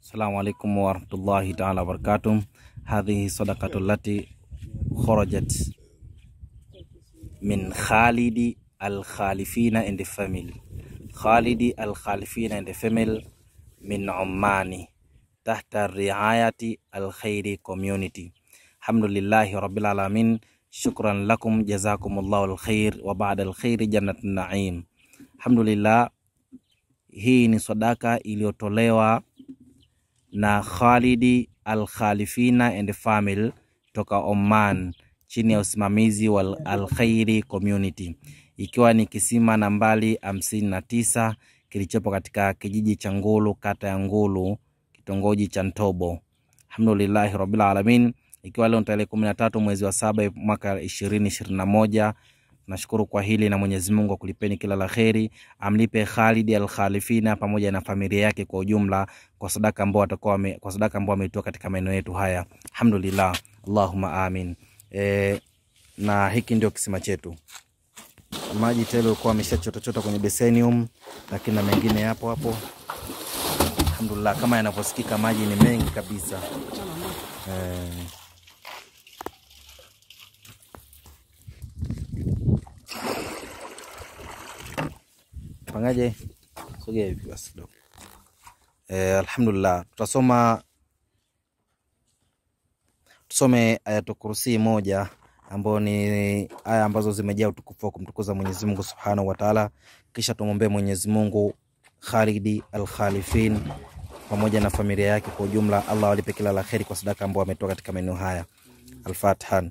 السلام عليكم ورحمة الله تعالى وبركاته هذه صدقة التي خرجت من خالد الخالفين in the family خالد الخالفين in the family من عماني تحت رعاية الخير community الحمد لله رب العالمين شكرا لكم جزاكم الله الخير وبعد الخير جنة النعيم الحمد لله هي ni sadaka iliyotolewa na Khalidi Al-Khalifina and Family toka Oman chini ya usimamizi wa Al-Khairi Community, ikiwa ni kisima nambari hamsini na tisa kilichopo katika kijiji cha Ngulu, kata ya Ngulu, kitongoji cha Ntobo. Alhamdulillahi rabbil alamin, ikiwa leo tarehe kumi na tatu mwezi wa saba mwaka ishirini ishirini na moja Nashukuru kwa hili na Mwenyezi Mungu akulipeni kila la kheri, amlipe Khalid Al-Khalifina pamoja na familia yake kwa ujumla kwa sadaka ambao atakuwa kwa sadaka ambao ametoa katika maeneo yetu haya. Alhamdulillah, Allahumma amin. E, na hiki ndio kisima chetu. Maji tele ulikuwa ameshachota chota kwenye besenium, lakini na mengine yapo hapo. Alhamdulillah, kama yanavyosikika maji ni mengi kabisa. E, Fanyaje? Sogea hivi basi kidogo. Eh, alhamdulillah. Tutasoma tusome Ayatul Kursi moja ambayo ni aya ambazo zimejaa utukufu wa kumtukuza Mwenyezi Mungu Subhanahu wa Ta'ala, kisha tumombe Mwenyezi Mungu Khalidi al-Khalifin pamoja na familia yake kwa ujumla. Allah walipe kila la kheri kwa sadaka ambao ametoa katika maeneo haya. Al-Fatihan.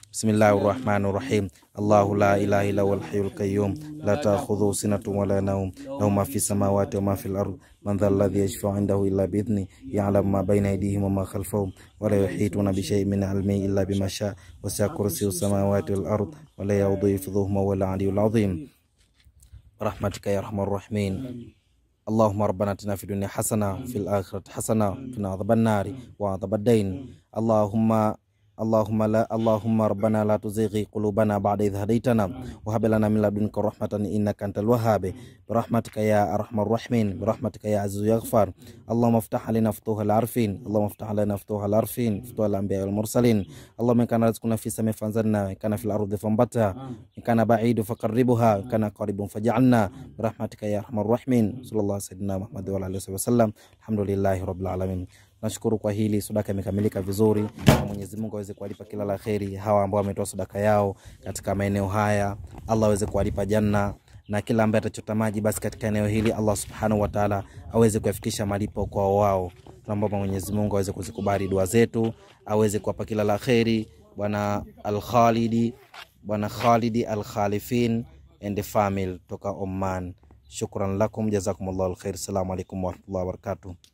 بسم الله الرحمن الرحيم الله لا إله إلا هو الحي القيوم لا تأخذه سنة ولا نوم له ما في السماوات وما في الأرض من ذا الذي يشفع عنده إلا بإذنه يعلم ما بين أيديهم وما خلفهم ولا يحيطون بشيء من علمه إلا بما شاء وسع كرسي السماوات والأرض ولا يعود يفضهما ولا العلي العظيم رحمتك يا أرحم الراحمين اللهم ربنا اتنا في الدنيا حسنه في الاخره حسنه وقنا عذاب النار وعذاب الدين اللهم اللهم لا اللهم ربنا لا تزغ قلوبنا بعد إذ هديتنا وهب لنا من لدنك رحمة إنك أنت الوهاب برحمتك يا أرحم الراحمين برحمتك يا عز يغفر اللهم افتح علينا فتوح العارفين اللهم افتح علينا فتوح العارفين فتوح الأنبياء والمرسلين اللهم إن كان رزقنا في السماء فأنزلنا إن كان في الأرض فانبتها إن كان بعيد فقربها إن كان قريب فاجعلنا برحمتك يا أرحم الراحمين صلى الله على سيدنا محمد وعلى آله وسلم الحمد لله رب العالمين Nashukuru kwa hili, sadaka imekamilika vizuri, na Mwenyezi Mungu aweze kuwalipa kila la kheri hawa ambao wametoa sadaka yao katika maeneo haya. Allah aweze kuwalipa janna na kila ambaye atachota maji basi katika eneo hili Allah subhanahu wa taala aweze kuyafikisha malipo kwa wao. Tunaomba Mwenyezi Mungu aweze kuzikubali dua zetu, aweze kuwapa kila la kheri Bwana Al-Khalidi, Bwana Khalidi Al-Khalifin and the family toka Oman. Shukran lakum, jazakumullahu alkhair. alaykum wa rahmatullahi wa barakatuh.